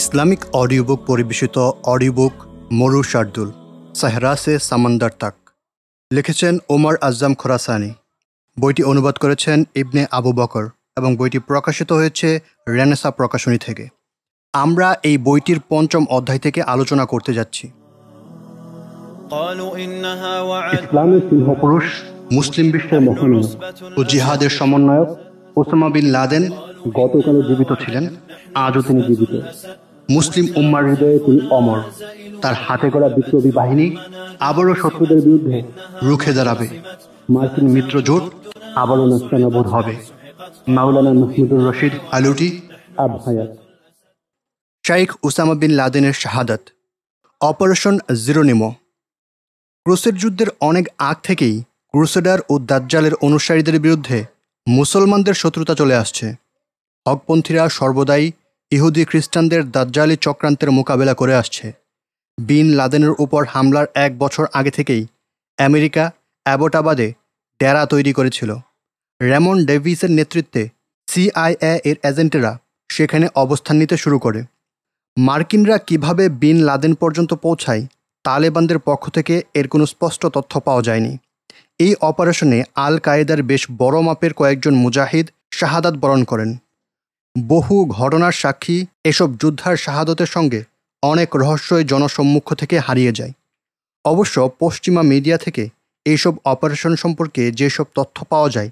Islamic audio book পরিবেশিত audio book মরু শার্দুল সাহরাসে সামান্দার তাক লিখেছেন ওমর আজম খোরাসানি বইটি অনুবাদ করেছেন ইবনে আবু বকর এবং বইটি প্রকাশিত হয়েছে রেনেসা প্রকাশনী থেকে আমরা এই বইটির পঞ্চম অধ্যায় থেকে আলোচনা করতে যাচ্ছি মুসলিম বিশ্বের মহানায়ক ও জিহাদের সমন্বয়ক ওসামা বিন লাদেন গতকালে জীবিত ছিলেন আজও তিনি জীবিত মুসলিম উম্মার হৃদয়ে তিনি অমর তার হাতে করা বিপ্লবী বাহিনী আবারও শত্রুদের বিরুদ্ধে রুখে দাঁড়াবে মার্কিন মিত্র জোট আবারও নষ্টানবোধ হবে মাওলানা মাহমুদুর রশিদ আলুটি আবহায়াত শাইখ উসামা বিন লাদেনের শাহাদাত অপারেশন জিরোনিমো ক্রুসের যুদ্ধের অনেক আগ থেকেই ক্রুসেডার ও দাজ্জালের অনুসারীদের বিরুদ্ধে মুসলমানদের শত্রুতা চলে আসছে হকপন্থীরা সর্বদাই ইহুদি খ্রিস্টানদের দাজ্জালি চক্রান্তের মোকাবেলা করে আসছে বিন লাদেনের উপর হামলার এক বছর আগে থেকেই আমেরিকা অ্যাবোটাবাদে ডেরা তৈরি করেছিল রেমন ডেভিসের নেতৃত্বে সিআইএ এর এজেন্টেরা সেখানে অবস্থান নিতে শুরু করে মার্কিনরা কিভাবে বিন লাদেন পর্যন্ত পৌঁছায় তালেবানদের পক্ষ থেকে এর কোনো স্পষ্ট তথ্য পাওয়া যায়নি এই অপারেশনে আল কায়েদার বেশ বড় মাপের কয়েকজন মুজাহিদ শাহাদাত বরণ করেন বহু ঘটনার সাক্ষী এসব যোদ্ধার শাহাদতের সঙ্গে অনেক রহস্যই জনসম্মুখ থেকে হারিয়ে যায় অবশ্য পশ্চিমা মিডিয়া থেকে এইসব অপারেশন সম্পর্কে যেসব তথ্য পাওয়া যায়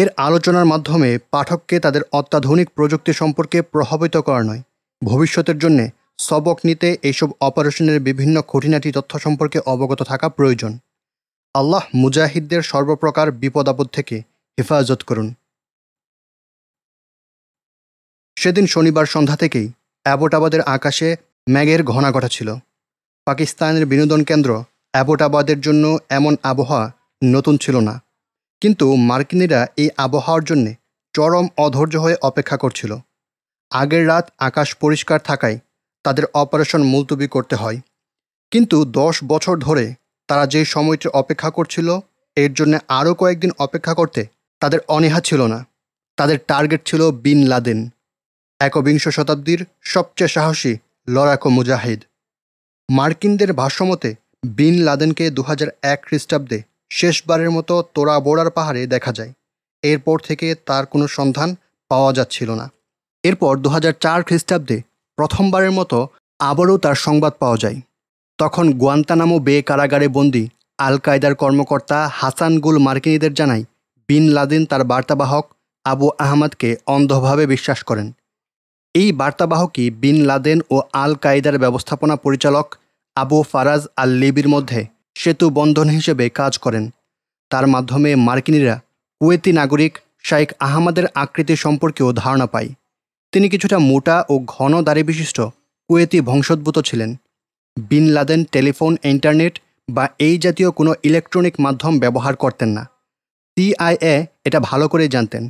এর আলোচনার মাধ্যমে পাঠককে তাদের অত্যাধুনিক প্রযুক্তি সম্পর্কে প্রভাবিত করা নয় ভবিষ্যতের জন্য সবক নিতে এইসব অপারেশনের বিভিন্ন খুঁটিনাটি তথ্য সম্পর্কে অবগত থাকা প্রয়োজন আল্লাহ মুজাহিদদের সর্বপ্রকার বিপদ আপদ থেকে হেফাজত করুন সেদিন শনিবার সন্ধ্যা থেকেই অ্যাবোটাবাদের আকাশে ম্যাগের ঘনাঘটা ছিল পাকিস্তানের বিনোদন কেন্দ্র অ্যাবোটাবাদের জন্য এমন আবহাওয়া নতুন ছিল না কিন্তু মার্কিনিরা এই আবহাওয়ার জন্যে চরম অধৈর্য হয়ে অপেক্ষা করছিল আগের রাত আকাশ পরিষ্কার থাকায় তাদের অপারেশন মুলতুবি করতে হয় কিন্তু দশ বছর ধরে তারা যে সময়টি অপেক্ষা করছিল এর জন্য আরও কয়েকদিন অপেক্ষা করতে তাদের অনীহা ছিল না তাদের টার্গেট ছিল বিন লাদেন একবিংশ শতাব্দীর সবচেয়ে সাহসী লড়াকো মুজাহিদ মার্কিনদের ভাষ্যমতে বিন লাদেনকে দু এক খ্রিস্টাব্দে শেষবারের মতো তোরা বোড়ার পাহাড়ে দেখা যায় এরপর থেকে তার কোনো সন্ধান পাওয়া যাচ্ছিল না এরপর দু চার খ্রিস্টাব্দে প্রথমবারের মতো আবারও তার সংবাদ পাওয়া যায় তখন গোয়ান্তানামো বে কারাগারে বন্দি আল কায়দার কর্মকর্তা হাসান গুল মার্কিনীদের জানায় বিন লাদেন তার বার্তাবাহক আবু আহমদকে অন্ধভাবে বিশ্বাস করেন এই বার্তাবাহকই বিন লাদেন ও আল কায়দার ব্যবস্থাপনা পরিচালক আবু ফারাজ আল লিবির মধ্যে সেতু বন্ধন হিসেবে কাজ করেন তার মাধ্যমে মার্কিনিরা কুয়েতি নাগরিক শাইক আহমদের আকৃতি সম্পর্কেও ধারণা পায় তিনি কিছুটা মোটা ও ঘন বিশিষ্ট কুয়েতি বংশোদ্ভূত ছিলেন বিন লাদেন টেলিফোন ইন্টারনেট বা এই জাতীয় কোনো ইলেকট্রনিক মাধ্যম ব্যবহার করতেন না সিআইএ এটা ভালো করে জানতেন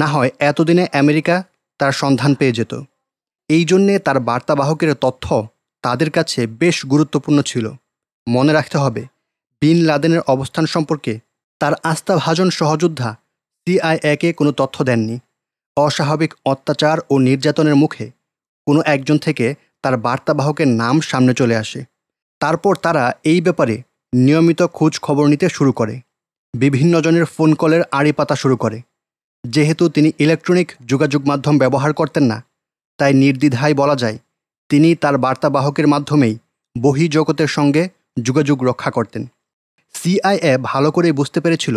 না হয় এতদিনে আমেরিকা তার সন্ধান পেয়ে যেত এই জন্যে তার বার্তাবাহকের তথ্য তাদের কাছে বেশ গুরুত্বপূর্ণ ছিল মনে রাখতে হবে বিন লাদেনের অবস্থান সম্পর্কে তার আস্থাভাজন সহযোদ্ধা সিআইএকে কোনো তথ্য দেননি অস্বাভাবিক অত্যাচার ও নির্যাতনের মুখে কোনো একজন থেকে তার বার্তাবাহকের নাম সামনে চলে আসে তারপর তারা এই ব্যাপারে নিয়মিত খোঁজ খবর নিতে শুরু করে বিভিন্ন জনের ফোন কলের আড়ি পাতা শুরু করে যেহেতু তিনি ইলেকট্রনিক যোগাযোগ মাধ্যম ব্যবহার করতেন না তাই নির্দ্বিধায় বলা যায় তিনি তার বার্তাবাহকের মাধ্যমেই বহির্জগতের সঙ্গে যোগাযোগ রক্ষা করতেন সিআইএ ভালো করে বুঝতে পেরেছিল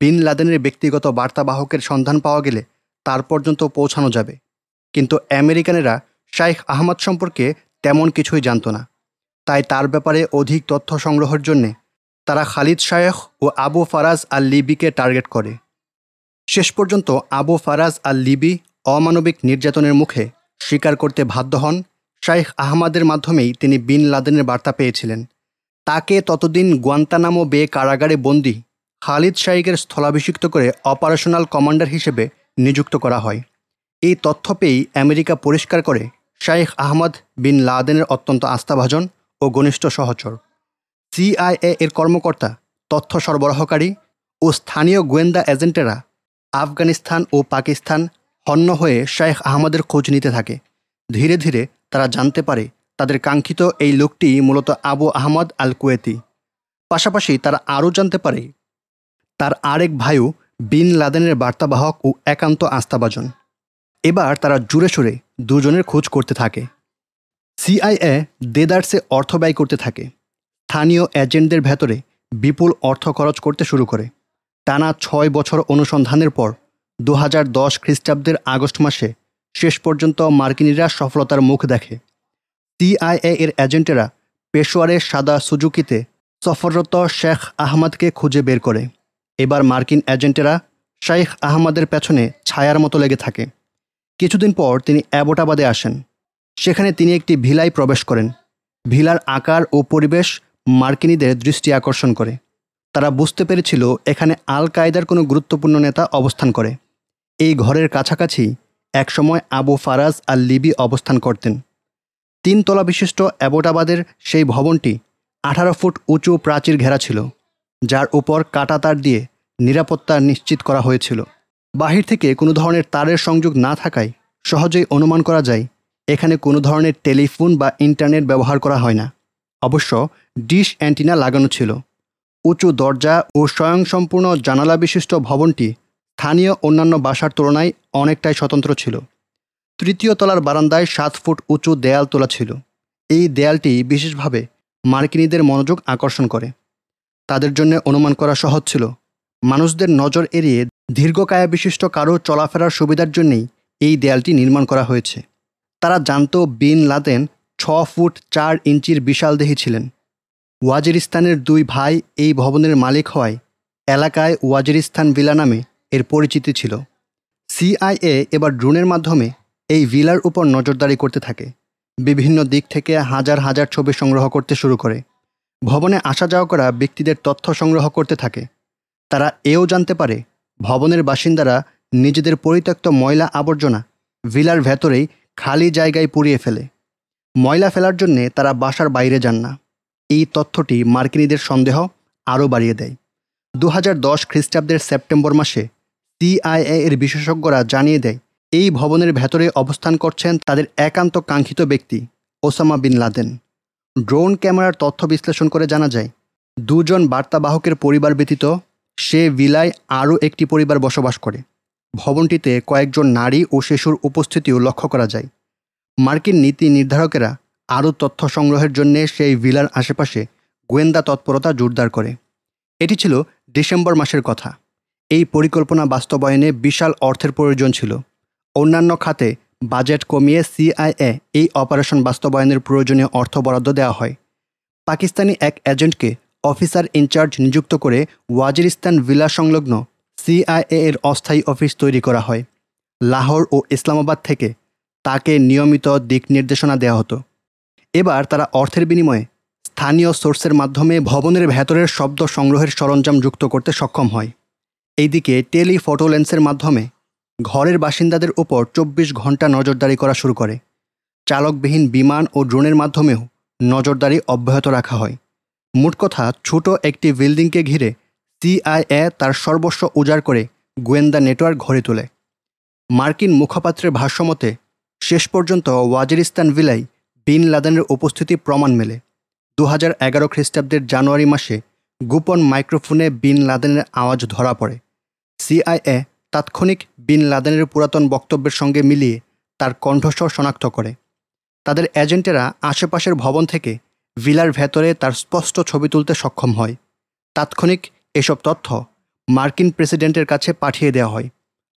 বিন লাদেনের ব্যক্তিগত বার্তাবাহকের সন্ধান পাওয়া গেলে তার পর্যন্ত পৌঁছানো যাবে কিন্তু আমেরিকানেরা শাইখ আহমদ সম্পর্কে তেমন কিছুই জানত না তাই তার ব্যাপারে অধিক তথ্য সংগ্রহের জন্যে তারা খালিদ শায়েখ ও আবু ফারাজ আল লিবিকে টার্গেট করে শেষ পর্যন্ত আবু ফারাজ আল লিবি অমানবিক নির্যাতনের মুখে স্বীকার করতে বাধ্য হন শাইখ আহমাদের মাধ্যমেই তিনি বিন লাদেনের বার্তা পেয়েছিলেন তাকে ততদিন গোয়ান্তানামো বে কারাগারে বন্দী খালিদ শাইকের স্থলাভিষিক্ত করে অপারেশনাল কমান্ডার হিসেবে নিযুক্ত করা হয় এই তথ্য পেয়েই আমেরিকা পরিষ্কার করে শাইখ আহমদ বিন লাদেনের অত্যন্ত আস্থাভাজন ও ঘনিষ্ঠ সহচর সিআইএ এর কর্মকর্তা তথ্য সরবরাহকারী ও স্থানীয় গোয়েন্দা এজেন্টেরা আফগানিস্তান ও পাকিস্তান হন্য হয়ে শেখ আহমদের খোঁজ নিতে থাকে ধীরে ধীরে তারা জানতে পারে তাদের কাঙ্ক্ষিত এই লোকটি মূলত আবু আহমদ আল কুয়েতি পাশাপাশি তারা আরও জানতে পারে তার আরেক ভাইও বিন লাদেনের বার্তাবাহক ও একান্ত আস্থাভাজন এবার তারা জুড়ে সুরে দুজনের খোঁজ করতে থাকে সিআইএ দেদার্সে অর্থ ব্যয় করতে থাকে স্থানীয় এজেন্টদের ভেতরে বিপুল অর্থ খরচ করতে শুরু করে টানা ছয় বছর অনুসন্ধানের পর দু দশ খ্রিস্টাব্দের আগস্ট মাসে শেষ পর্যন্ত মার্কিনিরা সফলতার মুখ দেখে সিআইএ এর এজেন্টেরা পেশোয়ারের সাদা সুজুকিতে সফররত শেখ আহমদকে খুঁজে বের করে এবার মার্কিন এজেন্টেরা শেখ আহমদের পেছনে ছায়ার মতো লেগে থাকে কিছুদিন পর তিনি অ্যাবোটাবাদে আসেন সেখানে তিনি একটি ভিলায় প্রবেশ করেন ভিলার আকার ও পরিবেশ মার্কিনীদের দৃষ্টি আকর্ষণ করে তারা বুঝতে পেরেছিল এখানে আল কায়দার কোনো গুরুত্বপূর্ণ নেতা অবস্থান করে এই ঘরের কাছাকাছি একসময় আবু ফারাজ আল লিবি অবস্থান করতেন তিনতলা বিশিষ্ট অ্যাবোটাবাদের সেই ভবনটি আঠারো ফুট উঁচু প্রাচীর ঘেরা ছিল যার উপর কাটা তার দিয়ে নিরাপত্তা নিশ্চিত করা হয়েছিল বাহির থেকে কোনো ধরনের তারের সংযোগ না থাকায় সহজেই অনুমান করা যায় এখানে কোনো ধরনের টেলিফোন বা ইন্টারনেট ব্যবহার করা হয় না অবশ্য ডিশ অ্যান্টিনা লাগানো ছিল উঁচু দরজা ও স্বয়ংসম্পূর্ণ জানালা বিশিষ্ট ভবনটি স্থানীয় অন্যান্য বাসার তুলনায় অনেকটাই স্বতন্ত্র ছিল তৃতীয় তলার বারান্দায় সাত ফুট উঁচু দেয়াল তোলা ছিল এই দেয়ালটি বিশেষভাবে মার্কিনীদের মনোযোগ আকর্ষণ করে তাদের জন্য অনুমান করা সহজ ছিল মানুষদের নজর এড়িয়ে দীর্ঘকায়া বিশিষ্ট কারো চলাফেরার সুবিধার জন্যেই এই দেয়ালটি নির্মাণ করা হয়েছে তারা জানত বিন লাদেন ছ ফুট চার ইঞ্চির বিশাল দেহি ছিলেন ওয়াজিরিস্তানের দুই ভাই এই ভবনের মালিক হওয়ায় এলাকায় ওয়াজিরিস্তান ভিলা নামে এর পরিচিতি ছিল সিআইএ এবার ড্রোনের মাধ্যমে এই ভিলার উপর নজরদারি করতে থাকে বিভিন্ন দিক থেকে হাজার হাজার ছবি সংগ্রহ করতে শুরু করে ভবনে আসা যাওয়া করা ব্যক্তিদের তথ্য সংগ্রহ করতে থাকে তারা এও জানতে পারে ভবনের বাসিন্দারা নিজেদের পরিত্যক্ত ময়লা আবর্জনা ভিলার ভেতরেই খালি জায়গায় পুড়িয়ে ফেলে ময়লা ফেলার জন্যে তারা বাসার বাইরে যান না এই তথ্যটি মার্কিনীদের সন্দেহ আরও বাড়িয়ে দেয় দু খ্রিস্টাব্দের সেপ্টেম্বর মাসে সিআইএ এর বিশেষজ্ঞরা জানিয়ে দেয় এই ভবনের ভেতরে অবস্থান করছেন তাদের একান্ত কাঙ্ক্ষিত ব্যক্তি ওসামা বিন লাদেন ড্রোন ক্যামেরার তথ্য বিশ্লেষণ করে জানা যায় দুজন বার্তাবাহকের পরিবার ব্যতীত সে ভিলায় আরও একটি পরিবার বসবাস করে ভবনটিতে কয়েকজন নারী ও শিশুর উপস্থিতিও লক্ষ্য করা যায় মার্কিন নীতি নির্ধারকেরা আরও তথ্য সংগ্রহের জন্য সেই ভিলার আশেপাশে গোয়েন্দা তৎপরতা জোরদার করে এটি ছিল ডিসেম্বর মাসের কথা এই পরিকল্পনা বাস্তবায়নে বিশাল অর্থের প্রয়োজন ছিল অন্যান্য খাতে বাজেট কমিয়ে সিআইএ এই অপারেশন বাস্তবায়নের প্রয়োজনীয় অর্থ বরাদ্দ দেওয়া হয় পাকিস্তানি এক এজেন্টকে অফিসার ইনচার্জ নিযুক্ত করে ওয়াজিরিস্তান ভিলা সংলগ্ন সিআইএ এর অস্থায়ী অফিস তৈরি করা হয় লাহোর ও ইসলামাবাদ থেকে তাকে নিয়মিত দিক নির্দেশনা দেওয়া হতো এবার তারা অর্থের বিনিময়ে স্থানীয় সোর্সের মাধ্যমে ভবনের ভেতরের শব্দ সংগ্রহের সরঞ্জাম যুক্ত করতে সক্ষম হয় এইদিকে টেলিফটো লেন্সের মাধ্যমে ঘরের বাসিন্দাদের ওপর চব্বিশ ঘন্টা নজরদারি করা শুরু করে চালকবিহীন বিমান ও ড্রোনের মাধ্যমেও নজরদারি অব্যাহত রাখা হয় মোট কথা ছোট একটি বিল্ডিংকে ঘিরে সিআইএ তার সর্বস্ব উজাড় করে গোয়েন্দা নেটওয়ার্ক গড়ে তোলে মার্কিন মুখপাত্রের ভাষ্যমতে শেষ পর্যন্ত ওয়াজিরিস্তান ভিলাই বিন লাদেনের উপস্থিতি প্রমাণ মেলে দু হাজার এগারো খ্রিস্টাব্দের জানুয়ারি মাসে গোপন মাইক্রোফোনে বিন লাদেনের আওয়াজ ধরা পড়ে সিআইএ তাৎক্ষণিক বিন লাদেনের পুরাতন বক্তব্যের সঙ্গে মিলিয়ে তার কণ্ঠস্বর শনাক্ত করে তাদের এজেন্টেরা আশেপাশের ভবন থেকে ভিলার ভেতরে তার স্পষ্ট ছবি তুলতে সক্ষম হয় তাৎক্ষণিক এসব তথ্য মার্কিন প্রেসিডেন্টের কাছে পাঠিয়ে দেওয়া হয়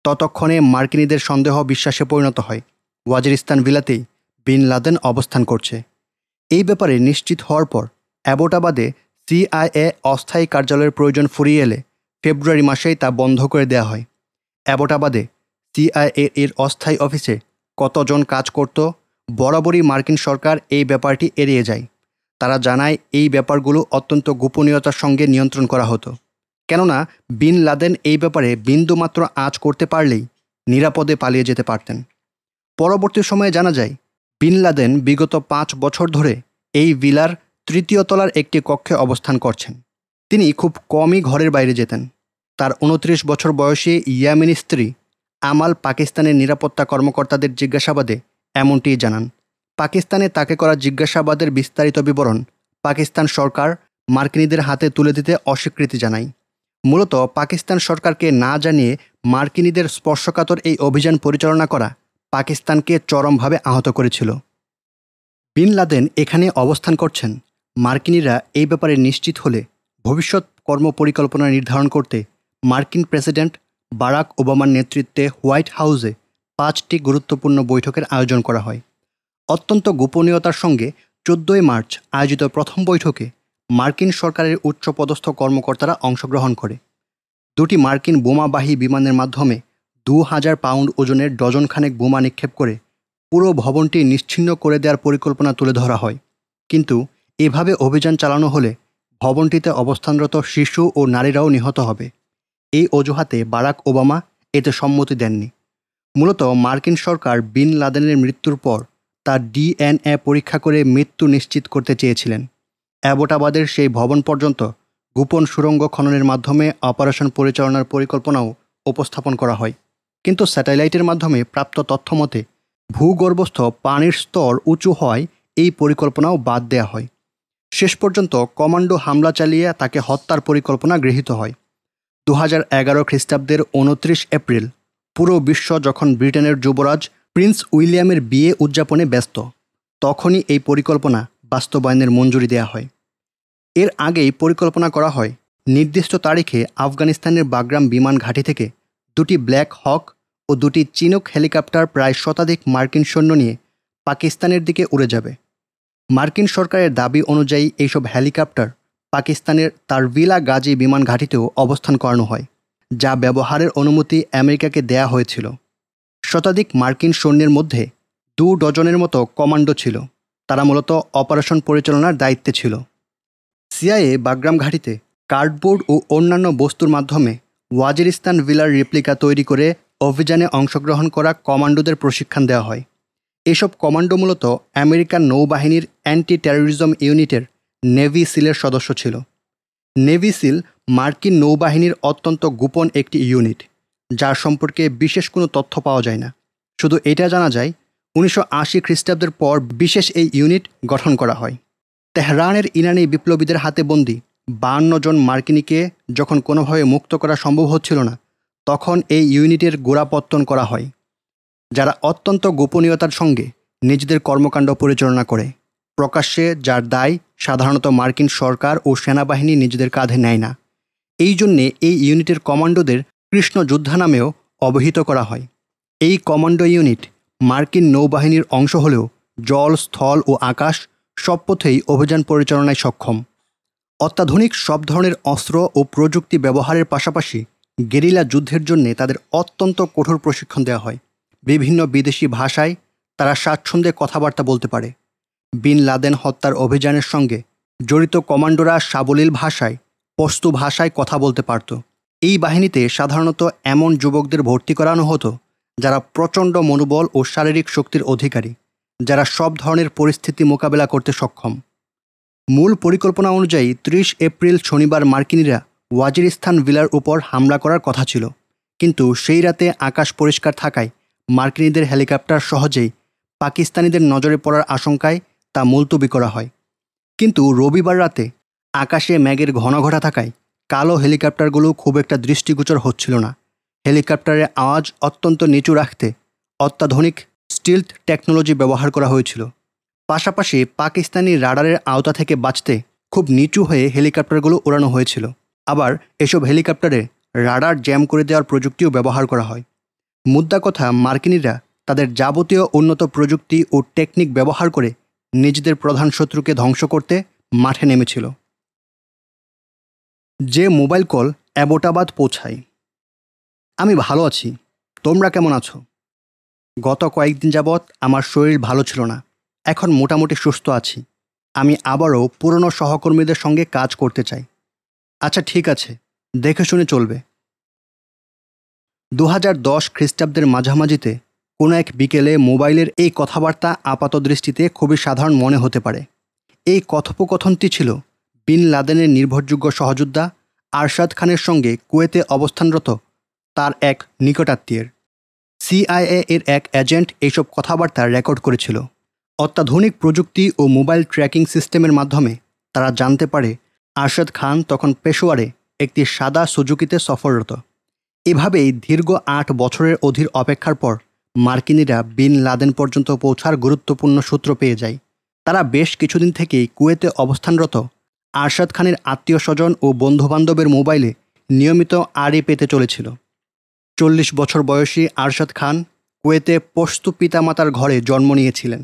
ততক্ষণে মার্কিনীদের সন্দেহ বিশ্বাসে পরিণত হয় ওয়াজিরিস্তান ভিলাতেই বিন লাদেন অবস্থান করছে এই ব্যাপারে নিশ্চিত হওয়ার পর অ্যাবোটাবাদে সিআইএ অস্থায়ী কার্যালয়ের প্রয়োজন ফুরিয়ে এলে ফেব্রুয়ারি মাসেই তা বন্ধ করে দেয়া হয় অ্যাবোটাবাদে সিআইএ এর অস্থায়ী অফিসে কতজন কাজ করত বরাবরই মার্কিন সরকার এই ব্যাপারটি এড়িয়ে যায় তারা জানায় এই ব্যাপারগুলো অত্যন্ত গোপনীয়তার সঙ্গে নিয়ন্ত্রণ করা হতো কেননা বিন লাদেন এই ব্যাপারে বিন্দুমাত্র আঁচ করতে পারলেই নিরাপদে পালিয়ে যেতে পারতেন পরবর্তী সময়ে জানা যায় বিন লাদেন বিগত পাঁচ বছর ধরে এই ভিলার তৃতীয় তলার একটি কক্ষে অবস্থান করছেন তিনি খুব কমই ঘরের বাইরে যেতেন তার উনত্রিশ বছর বয়সী ইয়ামিনী স্ত্রী আমাল পাকিস্তানের নিরাপত্তা কর্মকর্তাদের জিজ্ঞাসাবাদে এমনটি জানান পাকিস্তানে তাকে করা জিজ্ঞাসাবাদের বিস্তারিত বিবরণ পাকিস্তান সরকার মার্কিনীদের হাতে তুলে দিতে অস্বীকৃতি জানায় মূলত পাকিস্তান সরকারকে না জানিয়ে মার্কিনীদের স্পর্শকাতর এই অভিযান পরিচালনা করা পাকিস্তানকে চরমভাবে আহত করেছিল বিন লাদেন এখানে অবস্থান করছেন মার্কিনিরা এই ব্যাপারে নিশ্চিত হলে ভবিষ্যৎ কর্মপরিকল্পনা নির্ধারণ করতে মার্কিন প্রেসিডেন্ট বারাক ওবামার নেতৃত্বে হোয়াইট হাউসে পাঁচটি গুরুত্বপূর্ণ বৈঠকের আয়োজন করা হয় অত্যন্ত গোপনীয়তার সঙ্গে চোদ্দই মার্চ আয়োজিত প্রথম বৈঠকে মার্কিন সরকারের উচ্চপদস্থ কর্মকর্তারা অংশগ্রহণ করে দুটি মার্কিন বোমাবাহী বিমানের মাধ্যমে দু হাজার পাউন্ড ওজনের ডজনখানেক বোমা নিক্ষেপ করে পুরো ভবনটি নিশ্চিন্ন করে দেওয়ার পরিকল্পনা তুলে ধরা হয় কিন্তু এভাবে অভিযান চালানো হলে ভবনটিতে অবস্থানরত শিশু ও নারীরাও নিহত হবে এই অজুহাতে বারাক ওবামা এতে সম্মতি দেননি মূলত মার্কিন সরকার বিন লাদেনের মৃত্যুর পর তার ডিএনএ পরীক্ষা করে মৃত্যু নিশ্চিত করতে চেয়েছিলেন অ্যাবোটাবাদের সেই ভবন পর্যন্ত গোপন সুরঙ্গ খননের মাধ্যমে অপারেশন পরিচালনার পরিকল্পনাও উপস্থাপন করা হয় কিন্তু স্যাটেলাইটের মাধ্যমে প্রাপ্ত তথ্য মতে ভূগর্ভস্থ পানির স্তর উঁচু হয় এই পরিকল্পনাও বাদ দেয়া হয় শেষ পর্যন্ত কমান্ডো হামলা চালিয়ে তাকে হত্যার পরিকল্পনা গৃহীত হয় দু হাজার এগারো খ্রিস্টাব্দের উনত্রিশ এপ্রিল পুরো বিশ্ব যখন ব্রিটেনের যুবরাজ প্রিন্স উইলিয়ামের বিয়ে উদযাপনে ব্যস্ত তখনই এই পরিকল্পনা বাস্তবায়নের মঞ্জুরি দেয়া হয় এর আগেই পরিকল্পনা করা হয় নির্দিষ্ট তারিখে আফগানিস্তানের বাগরাম বিমান ঘাঁটি থেকে দুটি ব্ল্যাক হক ও দুটি চিনুক হেলিকপ্টার প্রায় শতাধিক মার্কিন সৈন্য নিয়ে পাকিস্তানের দিকে উড়ে যাবে মার্কিন সরকারের দাবি অনুযায়ী এইসব হেলিকপ্টার পাকিস্তানের তার ভিলা গাজী বিমান ঘাঁটিতেও অবস্থান করানো হয় যা ব্যবহারের অনুমতি আমেরিকাকে দেয়া হয়েছিল শতাধিক মার্কিন সৈন্যের মধ্যে দু ডজনের মতো কমান্ডো ছিল তারা মূলত অপারেশন পরিচালনার দায়িত্বে ছিল সিআইএ বাগ্রাম ঘাঁটিতে কার্ডবোর্ড ও অন্যান্য বস্তুর মাধ্যমে ওয়াজিরিস্তান ভিলার রিপ্লিকা তৈরি করে অভিযানে অংশগ্রহণ করা কমান্ডোদের প্রশিক্ষণ দেওয়া হয় এসব কমান্ডো মূলত আমেরিকান নৌবাহিনীর অ্যান্টি টেরোরিজম ইউনিটের নেভি সিলের সদস্য ছিল নেভি সিল মার্কিন নৌবাহিনীর অত্যন্ত গোপন একটি ইউনিট যার সম্পর্কে বিশেষ কোনো তথ্য পাওয়া যায় না শুধু এটা জানা যায় উনিশশো আশি খ্রিস্টাব্দের পর বিশেষ এই ইউনিট গঠন করা হয় তেহরানের ইরানি বিপ্লবীদের হাতে বন্দী বাহান্ন জন মার্কিনিকে যখন কোনোভাবে মুক্ত করা সম্ভব হচ্ছিল না তখন এই ইউনিটের গোড়াপত্তন করা হয় যারা অত্যন্ত গোপনীয়তার সঙ্গে নিজেদের কর্মকাণ্ড পরিচালনা করে প্রকাশ্যে যার দায় সাধারণত মার্কিন সরকার ও সেনাবাহিনী নিজেদের কাঁধে নেয় না এই জন্যে এই ইউনিটের কমান্ডোদের কৃষ্ণ যোদ্ধা নামেও অবহিত করা হয় এই কমান্ডো ইউনিট মার্কিন নৌবাহিনীর অংশ হলেও জল স্থল ও আকাশ সব পথেই অভিযান পরিচালনায় সক্ষম অত্যাধুনিক সব ধরনের অস্ত্র ও প্রযুক্তি ব্যবহারের পাশাপাশি গেরিলা যুদ্ধের জন্য তাদের অত্যন্ত কঠোর প্রশিক্ষণ দেওয়া হয় বিভিন্ন বিদেশি ভাষায় তারা স্বাচ্ছন্দ্যে কথাবার্তা বলতে পারে বিন লাদেন হত্যার অভিযানের সঙ্গে জড়িত কমান্ডোরা সাবলীল ভাষায় পস্তু ভাষায় কথা বলতে পারত এই বাহিনীতে সাধারণত এমন যুবকদের ভর্তি করানো হতো যারা প্রচণ্ড মনোবল ও শারীরিক শক্তির অধিকারী যারা সব ধরনের পরিস্থিতি মোকাবেলা করতে সক্ষম মূল পরিকল্পনা অনুযায়ী ত্রিশ এপ্রিল শনিবার মার্কিনিরা ওয়াজিরিস্তান ভিলার উপর হামলা করার কথা ছিল কিন্তু সেই রাতে আকাশ পরিষ্কার থাকায় মার্কিনিদের হেলিকপ্টার সহজেই পাকিস্তানিদের নজরে পড়ার আশঙ্কায় তা মুলতবি করা হয় কিন্তু রবিবার রাতে আকাশে ম্যাগের ঘন ঘটা থাকায় কালো হেলিকপ্টারগুলো খুব একটা দৃষ্টিগোচর হচ্ছিল না হেলিকপ্টারের আওয়াজ অত্যন্ত নিচু রাখতে অত্যাধুনিক স্টিলথ টেকনোলজি ব্যবহার করা হয়েছিল পাশাপাশি পাকিস্তানি রাডারের আওতা থেকে বাঁচতে খুব নিচু হয়ে হেলিকপ্টারগুলো ওড়ানো হয়েছিল আবার এসব হেলিকপ্টারে রাডার জ্যাম করে দেওয়ার প্রযুক্তিও ব্যবহার করা হয় মুদ্রা কথা মার্কিনিরা তাদের যাবতীয় উন্নত প্রযুক্তি ও টেকনিক ব্যবহার করে নিজেদের প্রধান শত্রুকে ধ্বংস করতে মাঠে নেমেছিল যে মোবাইল কল অ্যাবোটাবাদ পৌঁছায় আমি ভালো আছি তোমরা কেমন আছো গত কয়েকদিন যাবৎ আমার শরীর ভালো ছিল না এখন মোটামুটি সুস্থ আছি আমি আবারও পুরনো সহকর্মীদের সঙ্গে কাজ করতে চাই আচ্ছা ঠিক আছে দেখে শুনে চলবে দু হাজার দশ খ্রিস্টাব্দের মাঝামাঝিতে কোনো এক বিকেলে মোবাইলের এই কথাবার্তা আপাত দৃষ্টিতে খুবই সাধারণ মনে হতে পারে এই কথোপকথনটি ছিল বিন লাদেনের নির্ভরযোগ্য সহযোদ্ধা আরশাদ খানের সঙ্গে কুয়েতে অবস্থানরত তার এক নিকটাত্মীয়ের সিআইএ এর এক এজেন্ট এইসব কথাবার্তা রেকর্ড করেছিল অত্যাধুনিক প্রযুক্তি ও মোবাইল ট্র্যাকিং সিস্টেমের মাধ্যমে তারা জানতে পারে আরশাদ খান তখন পেশোয়ারে একটি সাদা সুজুকিতে সফররত এভাবেই দীর্ঘ আট বছরের অধীর অপেক্ষার পর মার্কিনিরা বিন লাদেন পর্যন্ত পৌঁছার গুরুত্বপূর্ণ সূত্র পেয়ে যায় তারা বেশ কিছুদিন থেকেই কুয়েতে অবস্থানরত আরশাদ খানের আত্মীয় স্বজন ও বন্ধুবান্ধবের মোবাইলে নিয়মিত আড়ে পেতে চলেছিল চল্লিশ বছর বয়সী আরশাদ খান কুয়েতে পশতু পিতামাতার ঘরে জন্ম নিয়েছিলেন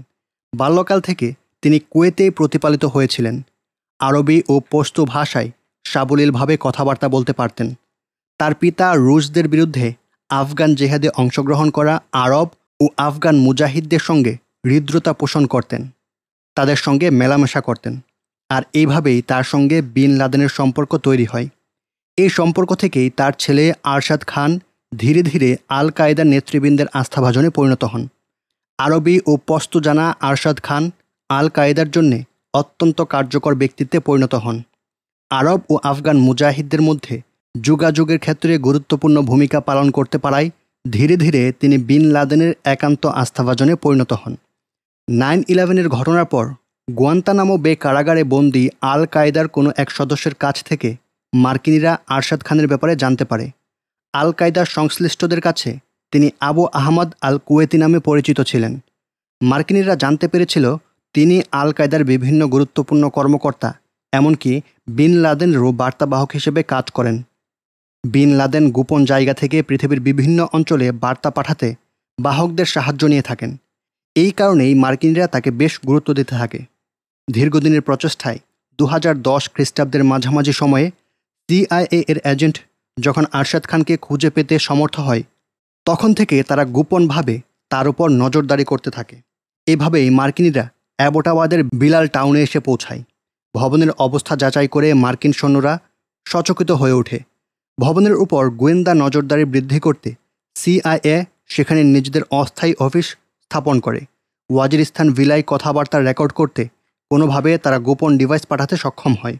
বাল্যকাল থেকে তিনি কুয়েতে প্রতিপালিত হয়েছিলেন আরবি ও পোস্তু ভাষায় সাবলীলভাবে কথাবার্তা বলতে পারতেন তার পিতা রুশদের বিরুদ্ধে আফগান জেহাদে অংশগ্রহণ করা আরব ও আফগান মুজাহিদদের সঙ্গে হৃদ্রতা পোষণ করতেন তাদের সঙ্গে মেলামেশা করতেন আর এইভাবেই তার সঙ্গে বিন লাদেনের সম্পর্ক তৈরি হয় এই সম্পর্ক থেকেই তার ছেলে আরশাদ খান ধীরে ধীরে আল কায়দার নেতৃবৃন্দের আস্থাভাজনে পরিণত হন আরবি ও পস্ত জানা আরশাদ খান আল কায়েদার জন্যে অত্যন্ত কার্যকর ব্যক্তিত্বে পরিণত হন আরব ও আফগান মুজাহিদদের মধ্যে যোগাযোগের ক্ষেত্রে গুরুত্বপূর্ণ ভূমিকা পালন করতে পারায় ধীরে ধীরে তিনি বিন লাদেনের একান্ত আস্থাভাজনে পরিণত হন নাইন ইলেভেনের ঘটনার পর গোয়ান্তানামো বে কারাগারে বন্দি আল কায়েদার কোনো এক সদস্যের কাছ থেকে মার্কিনিরা আরশাদ খানের ব্যাপারে জানতে পারে আল কায়দার সংশ্লিষ্টদের কাছে তিনি আবু আহমদ আল কুয়েতি নামে পরিচিত ছিলেন মার্কিনিরা জানতে পেরেছিল তিনি আল কায়দার বিভিন্ন গুরুত্বপূর্ণ কর্মকর্তা এমনকি বিন লাদেন রো বার্তাবাহক হিসেবে কাজ করেন বিন লাদেন গোপন জায়গা থেকে পৃথিবীর বিভিন্ন অঞ্চলে বার্তা পাঠাতে বাহকদের সাহায্য নিয়ে থাকেন এই কারণেই মার্কিনিরা তাকে বেশ গুরুত্ব দিতে থাকে দীর্ঘদিনের প্রচেষ্টায় দু হাজার দশ খ্রিস্টাব্দের মাঝামাঝি সময়ে সিআইএ এর এজেন্ট যখন আরশাদ খানকে খুঁজে পেতে সমর্থ হয় তখন থেকে তারা গোপনভাবে তার উপর নজরদারি করতে থাকে এভাবেই মার্কিনিরা অ্যাবোটাওয়াদের বিলাল টাউনে এসে পৌঁছায় ভবনের অবস্থা যাচাই করে মার্কিন সৈন্যরা সচকিত হয়ে ওঠে ভবনের উপর গোয়েন্দা নজরদারি বৃদ্ধি করতে সিআইএ সেখানে নিজেদের অস্থায়ী অফিস স্থাপন করে ওয়াজিরিস্তান ভিলায় কথাবার্তা রেকর্ড করতে কোনোভাবে তারা গোপন ডিভাইস পাঠাতে সক্ষম হয়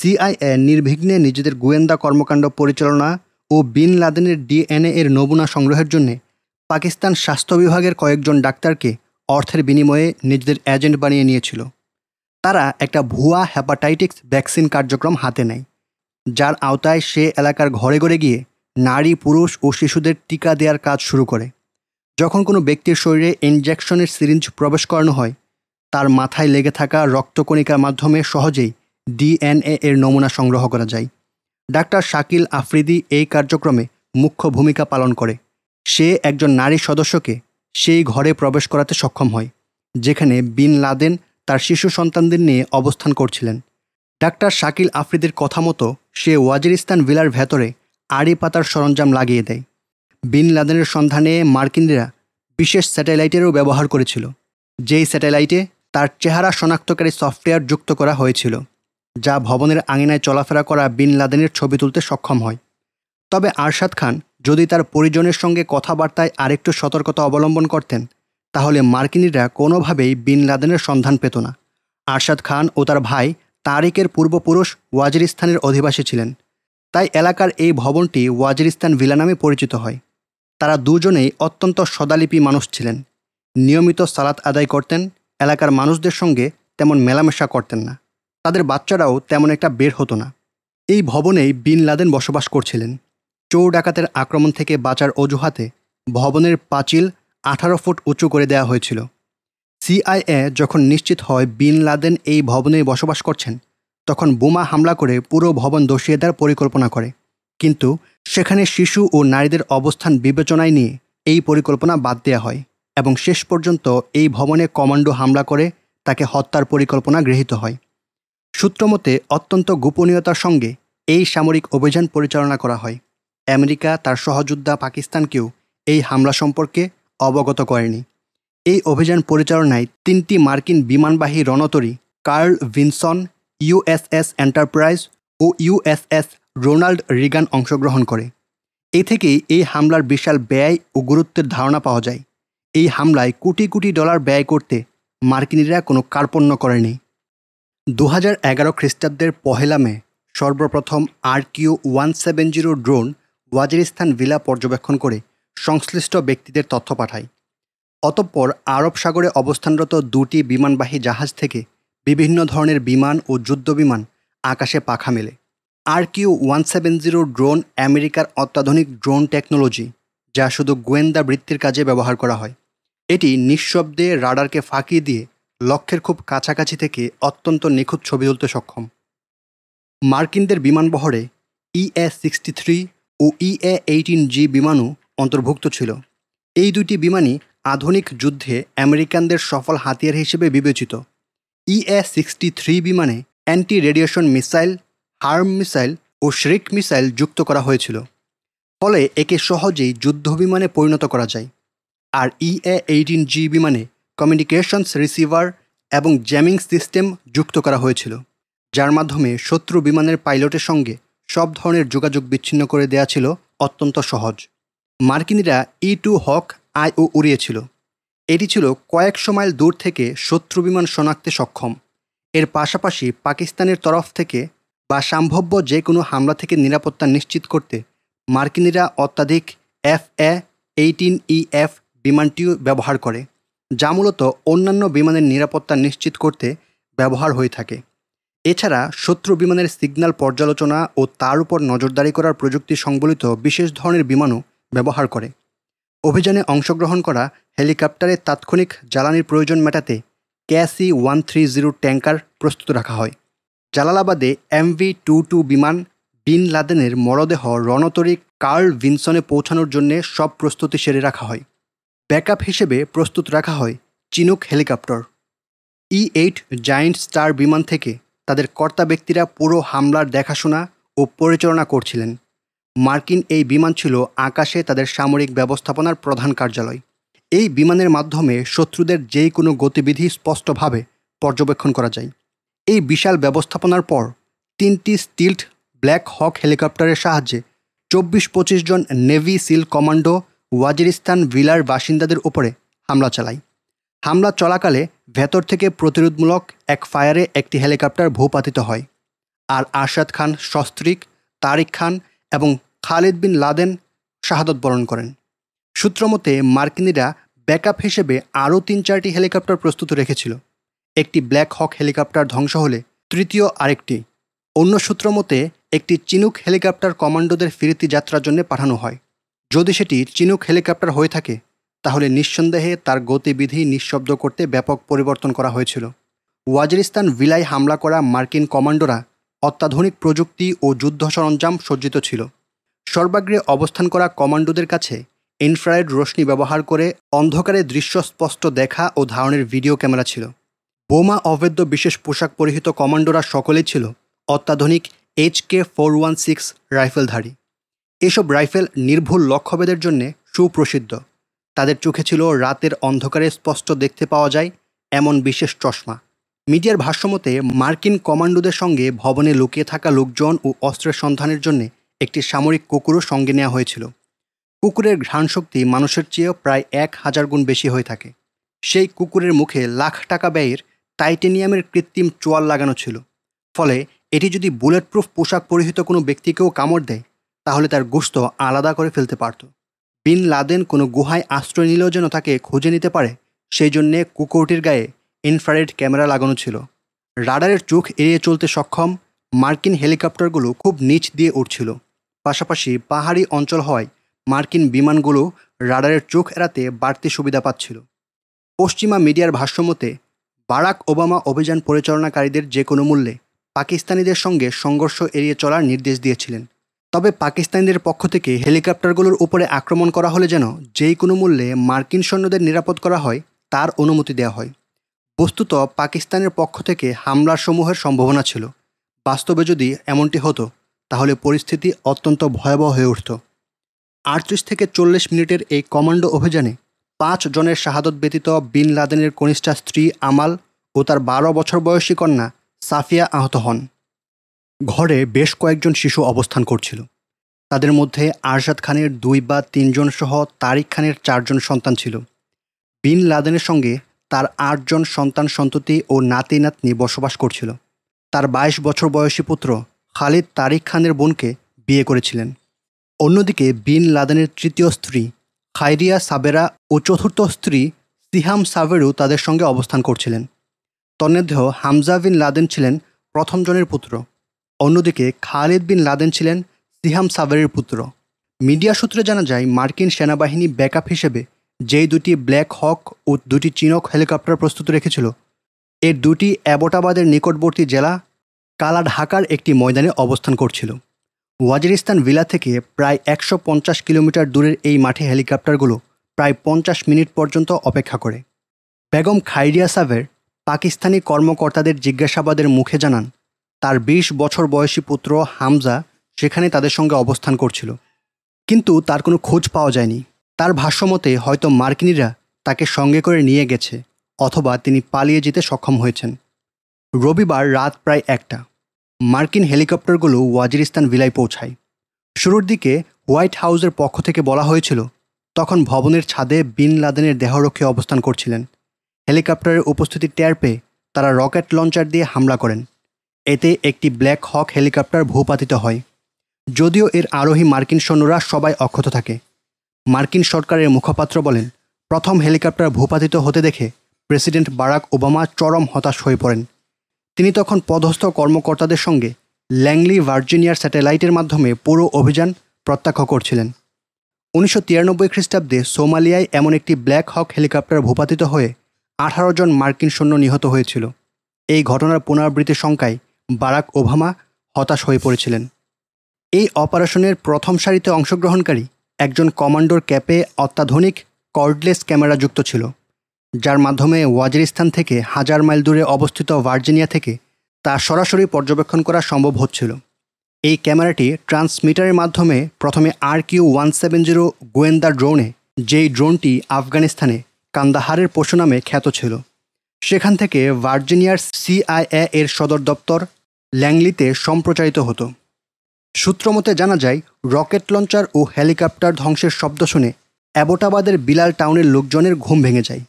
সিআইএ নির্বিঘ্নে নিজেদের গোয়েন্দা কর্মকাণ্ড পরিচালনা ও বিন লাদেনের ডিএনএ এর নমুনা সংগ্রহের জন্য পাকিস্তান স্বাস্থ্য বিভাগের কয়েকজন ডাক্তারকে অর্থের বিনিময়ে নিজেদের এজেন্ট বানিয়ে নিয়েছিল তারা একটা ভুয়া হ্যাপাটাইটিক্স ভ্যাকসিন কার্যক্রম হাতে নেয় যার আওতায় সে এলাকার ঘরে ঘরে গিয়ে নারী পুরুষ ও শিশুদের টিকা দেওয়ার কাজ শুরু করে যখন কোনো ব্যক্তির শরীরে ইনজেকশনের সিরিঞ্জ প্রবেশ করানো হয় তার মাথায় লেগে থাকা রক্তকণিকার মাধ্যমে সহজেই ডিএনএ এর নমুনা সংগ্রহ করা যায় ডাক্তার শাকিল আফ্রিদি এই কার্যক্রমে মুখ্য ভূমিকা পালন করে সে একজন নারী সদস্যকে সেই ঘরে প্রবেশ করাতে সক্ষম হয় যেখানে বিন লাদেন তার শিশু সন্তানদের নিয়ে অবস্থান করছিলেন ডাক্তার শাকিল আফ্রিদির কথা মতো সে ওয়াজিরিস্তান ভিলার ভেতরে আড়ি পাতার সরঞ্জাম লাগিয়ে দেয় বিন লাদেনের সন্ধানে মার্কিনরা বিশেষ স্যাটেলাইটেরও ব্যবহার করেছিল যেই স্যাটেলাইটে তার চেহারা শনাক্তকারী সফটওয়্যার যুক্ত করা হয়েছিল যা ভবনের আঙিনায় চলাফেরা করা বিন লাদেনের ছবি তুলতে সক্ষম হয় তবে আরশাদ খান যদি তার পরিজনের সঙ্গে কথাবার্তায় আরেকটু সতর্কতা অবলম্বন করতেন তাহলে মার্কিনিরা কোনোভাবেই বিন লাদেনের সন্ধান পেত না আরশাদ খান ও তার ভাই তারিকের পূর্বপুরুষ ওয়াজিরিস্তানের অধিবাসী ছিলেন তাই এলাকার এই ভবনটি ওয়াজিরিস্তান ভিলা নামে পরিচিত হয় তারা দুজনেই অত্যন্ত সদালিপি মানুষ ছিলেন নিয়মিত সালাত আদায় করতেন এলাকার মানুষদের সঙ্গে তেমন মেলামেশা করতেন না তাদের বাচ্চারাও তেমন একটা বের হতো না এই ভবনেই বিন লাদেন বসবাস করছিলেন চৌ ডাকাতের আক্রমণ থেকে বাঁচার অজুহাতে ভবনের পাঁচিল আঠারো ফুট উঁচু করে দেওয়া হয়েছিল সিআইএ যখন নিশ্চিত হয় বিন লাদেন এই ভবনে বসবাস করছেন তখন বোমা হামলা করে পুরো ভবন দষিয়ে দেওয়ার পরিকল্পনা করে কিন্তু সেখানে শিশু ও নারীদের অবস্থান বিবেচনায় নিয়ে এই পরিকল্পনা বাদ দেওয়া হয় এবং শেষ পর্যন্ত এই ভবনে কমান্ডো হামলা করে তাকে হত্যার পরিকল্পনা গৃহীত হয় সূত্রমতে অত্যন্ত গোপনীয়তার সঙ্গে এই সামরিক অভিযান পরিচালনা করা হয় আমেরিকা তার সহযোদ্ধা পাকিস্তানকেও এই হামলা সম্পর্কে অবগত করেনি এই অভিযান পরিচালনায় তিনটি মার্কিন বিমানবাহী রণতরী কার্ল ভিনসন ইউএসএস এন্টারপ্রাইজ ও ইউএসএস রোনাল্ড রিগান অংশগ্রহণ করে এ থেকেই এই হামলার বিশাল ব্যয় ও গুরুত্বের ধারণা পাওয়া যায় এই হামলায় কোটি কোটি ডলার ব্যয় করতে মার্কিনিরা কোনো কার্পণ্য করেনি দু হাজার এগারো খ্রিস্টাব্দের পহেলা মে সর্বপ্রথম RQ one seven zero drone Waziristan villa পর্যবেক্ষণ করে সংশ্লিষ্ট ব্যক্তিদের তথ্য পাঠায় অতঃপর আরব সাগরে অবস্থানরত দুটি বিমানবাহী জাহাজ থেকে বিভিন্ন ধরনের বিমান ও যুদ্ধবিমান আকাশে পাখা মেলে R Q one seven zero drone আমেরিকার অত্যাধুনিক ড্রোন টেকনোলজি যা শুধু গোয়েন্দা বৃত্তির কাজে ব্যবহার করা হয় এটি নিঃশব্দে রাডারকে ফাঁকি দিয়ে লক্ষ্যের খুব কাছাকাছি থেকে অত্যন্ত নিখুঁত ছবি তুলতে সক্ষম মার্কিনদের বিমানবহরে ইএ e সিক্সটি থ্রি ও ইএ এইটিন জি বিমানও অন্তর্ভুক্ত ছিল এই দুটি বিমানই আধুনিক যুদ্ধে আমেরিকানদের সফল হাতিয়ার হিসেবে বিবেচিত ইএ সিক্সটি থ্রি বিমানে anti radiation missile HARM missile ও শ্রিক মিসাইল যুক্ত করা হয়েছিল ফলে একে সহজেই যুদ্ধ বিমানে পরিণত করা যায় আর ইএ এইটিন জি বিমানে কমিউনিকেশনস রিসিভার এবং জ্যামিং সিস্টেম যুক্ত করা হয়েছিল যার মাধ্যমে শত্রু বিমানের পাইলটের সঙ্গে সব ধরনের যোগাযোগ বিচ্ছিন্ন করে দেয়া ছিল অত্যন্ত সহজ মার্কিনিরা ই e টু হক আইও উড়িয়েছিল এটি ছিল কয়েকশো মাইল দূর থেকে শত্রু বিমান শনাক্তে সক্ষম এর পাশাপাশি পাকিস্তানের তরফ থেকে বা সম্ভাব্য যে কোনো হামলা থেকে নিরাপত্তা নিশ্চিত করতে মার্কিনিরা অত্যাধিক F A eighteen E F বিমানটিও ব্যবহার করে যা মূলত অন্যান্য বিমানের নিরাপত্তা নিশ্চিত করতে ব্যবহার হয়ে থাকে এছাড়া শত্রু বিমানের সিগন্যাল পর্যালোচনা ও তার উপর নজরদারি করার প্রযুক্তি সংবলিত বিশেষ ধরনের বিমানও ব্যবহার করে অভিযানে অংশগ্রহণ করা হেলিকপ্টারে তাৎক্ষণিক জ্বালানির প্রয়োজন মেটাতে KC one three zero tanker প্রস্তুত রাখা হয় জালালাবাদে এমভি টু টু বিমান বিন লাদেনের মরদেহ রণতরী কার্ল ভিনসনে পৌঁছানোর জন্য সব প্রস্তুতি সেরে রাখা হয় ব্যাকআপ হিসেবে প্রস্তুত রাখা হয় Chinook helicopter E eight joint star বিমান থেকে তাদের কর্তা ব্যক্তিরা পুরো হামলার দেখাশোনা ও পরিচালনা করছিলেন মার্কিন এই বিমান ছিল আকাশে তাদের সামরিক ব্যবস্থাপনার প্রধান কার্যালয় এই বিমানের মাধ্যমে শত্রুদের যে কোনো গতিবিধি স্পষ্টভাবে পর্যবেক্ষণ করা যায় এই বিশাল ব্যবস্থাপনার পর তিনটি স্টিল্ট ব্ল্যাক হক হেলিকপ্টারের সাহায্যে চব্বিশ পঁচিশ জন নেভি সিল কমান্ডো ওয়াজিরিস্তান ভিলার বাসিন্দাদের ওপরে হামলা চালায় হামলা চলাকালে ভেতর থেকে প্রতিরোধমূলক এক ফায়ারে একটি হেলিকপ্টার ভূপাতিত হয় আর আরশাদ খান সস্ত্রিক তারিক খান এবং খালিদ বিন লাদেন শাহাদত বরণ করেন সূত্রমতে মার্কিনিরা ব্যাকআপ হিসেবে আরও তিন চারটি হেলিকপ্টার প্রস্তুত রেখেছিল একটি ব্ল্যাক হক হেলিকপ্টার ধ্বংস হলে তৃতীয় আরেকটি অন্য সূত্রমতে একটি চিনুক হেলিকপ্টার কমান্ডোদের ফিরতি যাত্রার জন্য পাঠানো হয় যদি সেটি চিনুক হেলিকপ্টার হয়ে থাকে তাহলে নিঃসন্দেহে তার গতিবিধি নিঃশব্দ করতে ব্যাপক পরিবর্তন করা হয়েছিল ওয়াজিরিস্তান ভিলায় হামলা করা মার্কিন কমান্ডোরা অত্যাধুনিক প্রযুক্তি ও যুদ্ধ সরঞ্জাম সজ্জিত ছিল সর্বাগ্রে অবস্থান করা কমান্ডোদের কাছে ইনফ্রারেড রশ্মি ব্যবহার করে অন্ধকারে দৃশ্য স্পষ্ট দেখা ও ধারণের ভিডিও ক্যামেরা ছিল বোমা অবৈধ বিশেষ পোশাক পরিহিত কমান্ডোরা সকলেই ছিল অত্যাধুনিক H K four one six রাইফেলধারী এসব রাইফেল নির্ভুল লক্ষ্যভেদের জন্য সুপ্রসিদ্ধ তাদের চোখে ছিল রাতের অন্ধকারে স্পষ্ট দেখতে পাওয়া যায় এমন বিশেষ চশমা মিডিয়ার ভাষ্যমতে মার্কিন কমান্ডোদের সঙ্গে ভবনে লুকিয়ে থাকা লোকজন ও অস্ত্রের সন্ধানের জন্য একটি সামরিক কুকুরও সঙ্গে নেওয়া হয়েছিল কুকুরের ঘ্রাণশক্তি মানুষের চেয়েও প্রায় এক হাজার গুণ বেশি হয়ে থাকে সেই কুকুরের মুখে লাখ টাকা ব্যয়ের টাইটেনিয়ামের কৃত্রিম চোয়াল লাগানো ছিল ফলে এটি যদি বুলেট প্রুফ পোশাক পরিহিত কোনো ব্যক্তিকেও কামড় দেয় তাহলে তার গোস্ত আলাদা করে ফেলতে পারত বিন লাদেন কোনো গুহায় আশ্রয় নিলেও যেন তাকে খুঁজে নিতে পারে সেই জন্যে কুকুরটির গায়ে ইনফ্রারেড ক্যামেরা লাগানো ছিল রাডারের চোখ এড়িয়ে চলতে সক্ষম মার্কিন হেলিকপ্টারগুলো খুব নিচ দিয়ে উঠছিল পাশাপাশি পাহাড়ি অঞ্চল হওয়ায় মার্কিন বিমানগুলো রাডারের চোখ এড়াতে বাড়তি সুবিধা পাচ্ছিল পশ্চিমা মিডিয়ার ভাষ্যমতে বারাক ওবামা অভিযান পরিচালনাকারীদের যে কোনো মূল্যে পাকিস্তানিদের সঙ্গে সংঘর্ষ এড়িয়ে চলার নির্দেশ দিয়েছিলেন তবে পাকিস্তানিদের পক্ষ থেকে হেলিকপ্টারগুলোর উপরে আক্রমণ করা হলে যেন যেই কোনো মূল্যে মার্কিন সৈন্যদের নিরাপদ করা হয় তার অনুমতি দেওয়া হয় বস্তুত পাকিস্তানের পক্ষ থেকে হামলার সমূহের সম্ভাবনা ছিল বাস্তবে যদি এমনটি হতো তাহলে পরিস্থিতি অত্যন্ত ভয়াবহ হয়ে উঠত আটত্রিশ থেকে চল্লিশ মিনিটের এই কমান্ডো অভিযানে পাঁচ জনের শাহাদত ব্যতীত বিন লাদেনের কনিষ্ঠা স্ত্রী আমাল ও তার বারো বছর বয়সী কন্যা সাফিয়া আহত হন ঘরে বেশ কয়েকজন শিশু অবস্থান করছিল তাদের মধ্যে আরশাদ খানের দুই বা তিনজন সহ তারিক খানের চারজন সন্তান ছিল বিন লাদেনের সঙ্গে তার আটজন সন্তান সন্ততি ও নাতি নাতনি বসবাস করছিল তার ২২ বছর বয়সী পুত্র খালিদ তারিক খানের বোনকে বিয়ে করেছিলেন অন্যদিকে বিন লাদেনের তৃতীয় স্ত্রী খাইরিয়া সাবেরা ও চতুর্থ স্ত্রী সিহাম সাবেরু তাদের সঙ্গে অবস্থান করছিলেন তন্মধ্যেও হামজা বিন লাদেন ছিলেন প্রথমজনের পুত্র অন্যদিকে খালেদ বিন লাদেন ছিলেন সিহাম সাভারের পুত্র মিডিয়া সূত্রে জানা যায় মার্কিন সেনাবাহিনী ব্যাকআপ হিসেবে যেই দুটি ব্ল্যাক হক ও দুটি চিনক হেলিকপ্টার প্রস্তুত রেখেছিল এর দুটি অ্যাবোটাবাদের নিকটবর্তী জেলা কালা ঢাকার একটি ময়দানে অবস্থান করছিল ওয়াজিরিস্তান ভিলা থেকে প্রায় একশো পঞ্চাশ কিলোমিটার দূরের এই মাঠে হেলিকপ্টারগুলো প্রায় পঞ্চাশ মিনিট পর্যন্ত অপেক্ষা করে বেগম খাইরিয়া সাভের পাকিস্তানি কর্মকর্তাদের জিজ্ঞাসাবাদের মুখে জানান তার ২০ বছর বয়সী পুত্র হামজা সেখানে তাদের সঙ্গে অবস্থান করছিল কিন্তু তার কোনো খোঁজ পাওয়া যায়নি তার ভাষ্যমতে হয়তো মার্কিনিরা তাকে সঙ্গে করে নিয়ে গেছে অথবা তিনি পালিয়ে যেতে সক্ষম হয়েছেন রবিবার রাত প্রায় একটা মার্কিন হেলিকপ্টারগুলো ওয়াজিরিস্তান ভিলায় পৌঁছায় শুরুর দিকে হোয়াইট হাউসের পক্ষ থেকে বলা হয়েছিল তখন ভবনের ছাদে বিন লাদেনের দেহরক্ষী অবস্থান করছিলেন হেলিকপ্টারের উপস্থিতি টের পেয়ে তারা রকেট লঞ্চার দিয়ে হামলা করেন এতে একটি ব্ল্যাক হক হেলিকপ্টার ভূপাতিত হয় যদিও এর আরোহী মার্কিন সৈন্যরা সবাই অক্ষত থাকে মার্কিন সরকারের মুখপাত্র বলেন প্রথম হেলিকপ্টার ভূপাতিত হতে দেখে প্রেসিডেন্ট বারাক ওবামা চরম হতাশ হয়ে পড়েন তিনি তখন পদস্থ কর্মকর্তাদের সঙ্গে ল্যাংলি ভার্জিনিয়ার স্যাটেলাইটের মাধ্যমে পুরো অভিযান প্রত্যাখ্য করছিলেন উনিশশো তিরানব্বই খ্রিস্টাব্দে সোমালিয়ায় এমন একটি ব্ল্যাক হক হেলিকপ্টার ভূপাতিত হয়ে আঠারো জন মার্কিন সৈন্য নিহত হয়েছিল এই ঘটনার পুনরাবৃত্তির শঙ্কায় বারাক ওবামা হতাশ হয়ে পড়েছিলেন এই অপারেশনের প্রথম সারিতে অংশগ্রহণকারী একজন কমান্ডোর ক্যাপে অত্যাধুনিক কর্ডলেস ক্যামেরা যুক্ত ছিল যার মাধ্যমে ওয়াজিরিস্তান থেকে হাজার মাইল দূরে অবস্থিত ভার্জিনিয়া থেকে তা সরাসরি পর্যবেক্ষণ করা সম্ভব হচ্ছিল এই ক্যামেরাটি ট্রান্সমিটারের মাধ্যমে প্রথমে R Q one seven zero গোয়েন্দা ড্রোনে যেই ড্রোনটি আফগানিস্তানে কান্দাহারের পশু নামে খ্যাত ছিল সেখান থেকে ভার্জিনিয়ার সিআইএ এর সদর দপ্তর ল্যাংলিতে সম্প্রচারিত হতো সূত্রমতে জানা যায় রকেট লঞ্চার ও হেলিকপ্টার ধ্বংসের শব্দ শুনে অ্যাবোটাবাদের বিলাল টাউনের লোকজনের ঘুম ভেঙে যায়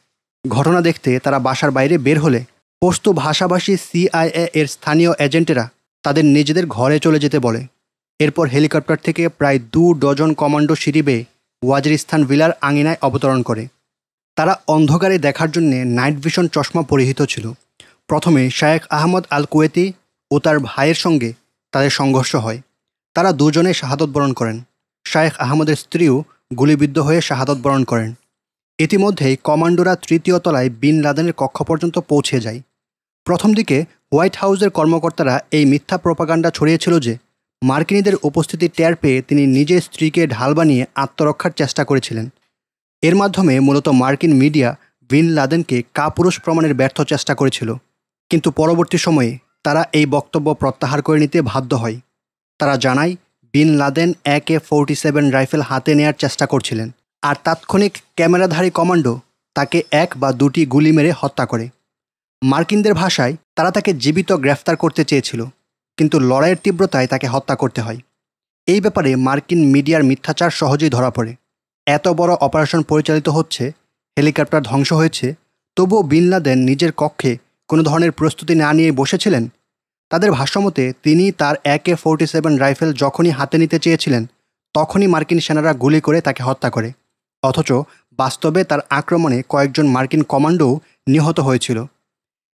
ঘটনা দেখতে তারা বাসার বাইরে বের হলে পোস্ত ভাষাভাষী সিআইএ এর স্থানীয় এজেন্টেরা তাদের নিজেদের ঘরে চলে যেতে বলে এরপর হেলিকপ্টার থেকে প্রায় দু ডজন কমান্ডো সিঁড়ি বেয়ে ওয়াজিরিস্তান ভিলার আঙিনায় অবতরণ করে তারা অন্ধকারে দেখার জন্যে নাইট ভিশন চশমা পরিহিত ছিল প্রথমে শায়েখ আহমদ আল কুয়েতি ও তার ভাইয়ের সঙ্গে তাদের সংঘর্ষ হয় তারা দুজনে শাহাদত বরণ করেন শায়েখ আহমদের স্ত্রীও গুলিবিদ্ধ হয়ে শাহাদত বরণ করেন ইতিমধ্যেই কমান্ডোরা তৃতীয় তলায় বিন লাদেনের কক্ষ পর্যন্ত পৌঁছে যায় প্রথম দিকে হোয়াইট হাউসের কর্মকর্তারা এই মিথ্যা প্রপাগান্ডা ছড়িয়েছিল যে মার্কিনীদের উপস্থিতি টের পেয়ে তিনি নিজের স্ত্রীকে ঢাল বানিয়ে আত্মরক্ষার চেষ্টা করেছিলেন এর মাধ্যমে মূলত মার্কিন মিডিয়া বিন লাদেনকে কাপুরুষ প্রমাণের ব্যর্থ চেষ্টা করেছিল কিন্তু পরবর্তী সময়ে তারা এই বক্তব্য প্রত্যাহার করে নিতে বাধ্য হয় তারা জানায় bin Laden AK forty seven rifle হাতে নেয়ার চেষ্টা করছিলেন আর তাৎক্ষণিক ক্যামেরাধারী কমান্ডো তাকে এক বা দুটি গুলি মেরে হত্যা করে মার্কিনদের ভাষায় তারা তাকে জীবিত গ্রেফতার করতে চেয়েছিল কিন্তু লড়াইয়ের তীব্রতায় তাকে হত্যা করতে হয় এই ব্যাপারে মার্কিন মিডিয়ার মিথ্যাচার সহজেই ধরা পড়ে এত বড় অপারেশন পরিচালিত হচ্ছে হেলিকপ্টার ধ্বংস হয়েছে তবুও বিন লাদেন নিজের কক্ষে কোনো ধরনের প্রস্তুতি না নিয়ে বসেছিলেন তাদের ভাষ্যমতে তিনি তার একে ফোরটি সেভেন রাইফেল যখনই হাতে নিতে চেয়েছিলেন তখনই মার্কিন সেনারা গুলি করে তাকে হত্যা করে অথচ বাস্তবে তার আক্রমণে কয়েকজন মার্কিন কমান্ডোও নিহত হয়েছিল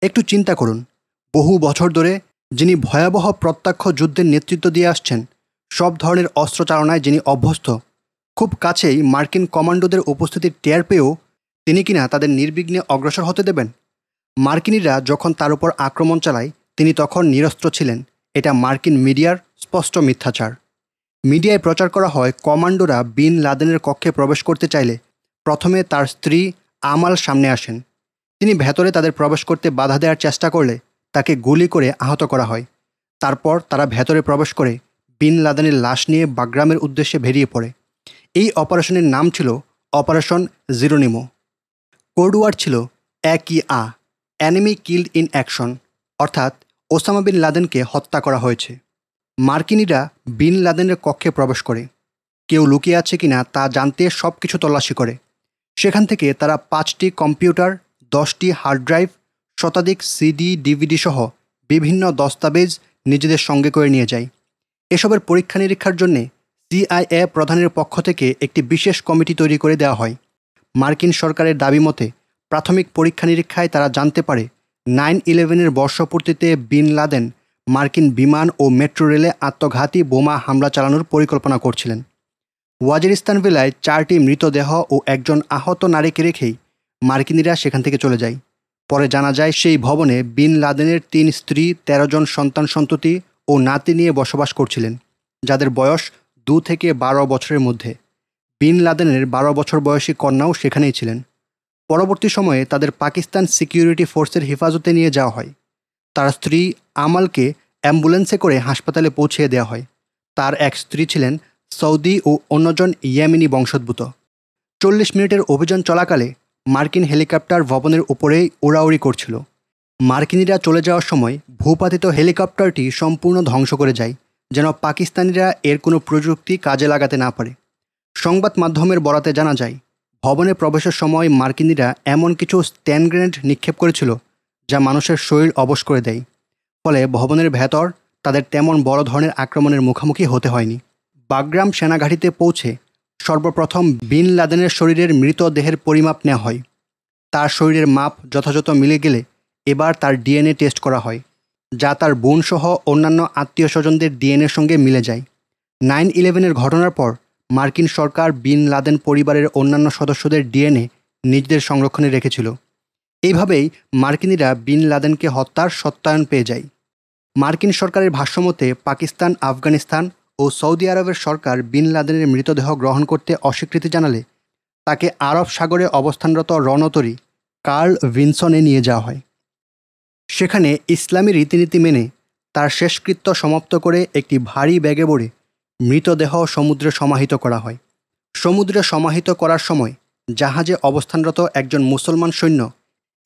একটু চিন্তা করুন বহু বছর ধরে যিনি ভয়াবহ প্রত্যক্ষ যুদ্ধের নেতৃত্ব দিয়ে আসছেন সব ধরনের অস্ত্রচারণায় যিনি অভ্যস্ত খুব কাছেই মার্কিন কমান্ডোদের উপস্থিতি টের পেয়েও তিনি কিনা তাদের নির্বিঘ্নে অগ্রসর হতে দেবেন মার্কিনিরা যখন তার উপর আক্রমণ চালায় তিনি তখন নিরস্ত্র ছিলেন এটা মার্কিন মিডিয়ার স্পষ্ট মিথ্যাচার মিডিয়ায় প্রচার করা হয় কমান্ডোরা বিন লাদেনের কক্ষে প্রবেশ করতে চাইলে প্রথমে তার স্ত্রী আমাল সামনে আসেন তিনি ভেতরে তাদের প্রবেশ করতে বাধা দেওয়ার চেষ্টা করলে তাকে গুলি করে আহত করা হয় তারপর তারা ভেতরে প্রবেশ করে বিন লাদেনের লাশ নিয়ে বাগ্রামের উদ্দেশ্যে বেরিয়ে পড়ে এই অপারেশনের নাম ছিল অপারেশন জিরোনিমো কোড ছিল একই a enemy killed in action অর্থাৎ ওসামা বিন লাদেনকে হত্যা করা হয়েছে মার্কিনিরা বিন লাদেনের কক্ষে প্রবেশ করে কেউ লুকিয়ে আছে কিনা তা জানতে সব কিছু তল্লাশি করে সেখান থেকে তারা পাঁচটি কম্পিউটার দশটি হার্ড ড্রাইভ শতাধিক সিডি ডিভিডি সহ বিভিন্ন দস্তাবেজ নিজেদের সঙ্গে করে নিয়ে যায় এসবের পরীক্ষা নিরীক্ষার জন্যে সিআইএ প্রধানের পক্ষ থেকে একটি বিশেষ কমিটি তৈরি করে দেওয়া হয় মার্কিন সরকারের দাবি মতে প্রাথমিক পরীক্ষা নিরীক্ষায় তারা জানতে পারে নাইন ইলেভেনের বর্ষপূর্তিতে বিন লাদেন মার্কিন বিমান ও মেট্রো রেলে আত্মঘাতী বোমা হামলা চালানোর পরিকল্পনা করছিলেন ওয়াজিরিস্তান ভিলায় চারটি মৃতদেহ ও একজন আহত নারীকে রেখেই মার্কিনিরা সেখান থেকে চলে যায় পরে জানা যায় সেই ভবনে বিন লাদেনের তিন স্ত্রী ১৩ জন সন্তান সন্ততি ও নাতি নিয়ে বসবাস করছিলেন যাদের বয়স দু থেকে বারো বছরের মধ্যে বিন লাদেনের বারো বছর বয়সী কন্যাও সেখানেই ছিলেন পরবর্তী সময়ে তাদের পাকিস্তান সিকিউরিটি ফোর্সের হেফাজতে নিয়ে যাওয়া হয় তার স্ত্রী আমালকে অ্যাম্বুলেন্সে করে হাসপাতালে পৌঁছে দেওয়া হয় তার এক স্ত্রী ছিলেন সৌদি ও অন্যজন ইয়ামিনী বংশোদ্ভূত চল্লিশ মিনিটের অভিযান চলাকালে মার্কিন হেলিকপ্টার ভবনের উপরেই ওড়াউড়ি করছিল মার্কিনিরা চলে যাওয়ার সময় ভূপাতিত হেলিকপ্টারটি সম্পূর্ণ ধ্বংস করে যায় যেন পাকিস্তানিরা এর কোনো প্রযুক্তি কাজে লাগাতে না পারে সংবাদ মাধ্যমের বরাতে জানা যায় ভবনে প্রবেশের সময় মার্কিনিরা এমন কিছু স্ট্যান্ড গ্রেনেড নিক্ষেপ করেছিল যা মানুষের শরীর অবশ করে দেয় ফলে ভবনের ভেতর তাদের তেমন বড় ধরনের আক্রমণের মুখোমুখি হতে হয়নি বাগ্রাম সেনাঘাটিতে পৌঁছে সর্বপ্রথম বিন লাদেনের শরীরের মৃতদেহের পরিমাপ নেওয়া হয় তার শরীরের মাপ যথাযথ মিলে গেলে এবার তার ডিএনএ টেস্ট করা হয় যা তার বোনসহ অন্যান্য আত্মীয় স্বজনদের ডিএনএর সঙ্গে মিলে যায় নাইন ইলেভেনের ঘটনার পর মার্কিন সরকার বিন লাদেন পরিবারের অন্যান্য সদস্যদের ডিএনএ নিজেদের সংরক্ষণে রেখেছিল এইভাবেই মার্কিনিরা বিন লাদেনকে হত্যার সত্যায়ন পেয়ে যায় মার্কিন সরকারের ভাষ্যমতে পাকিস্তান আফগানিস্তান ও সৌদি আরবের সরকার বিন লাদেনের মৃতদেহ গ্রহণ করতে অস্বীকৃতি জানালে তাকে আরব সাগরে অবস্থানরত রণতরী কার্ল ভিনসনে নিয়ে যাওয়া হয় সেখানে ইসলামী রীতিনীতি মেনে তার শেষকৃত্য সমাপ্ত করে একটি ভারী ব্যাগে ভরে মৃতদেহ সমুদ্রে সমাহিত করা হয় সমুদ্রে সমাহিত করার সময় জাহাজে অবস্থানরত একজন মুসলমান সৈন্য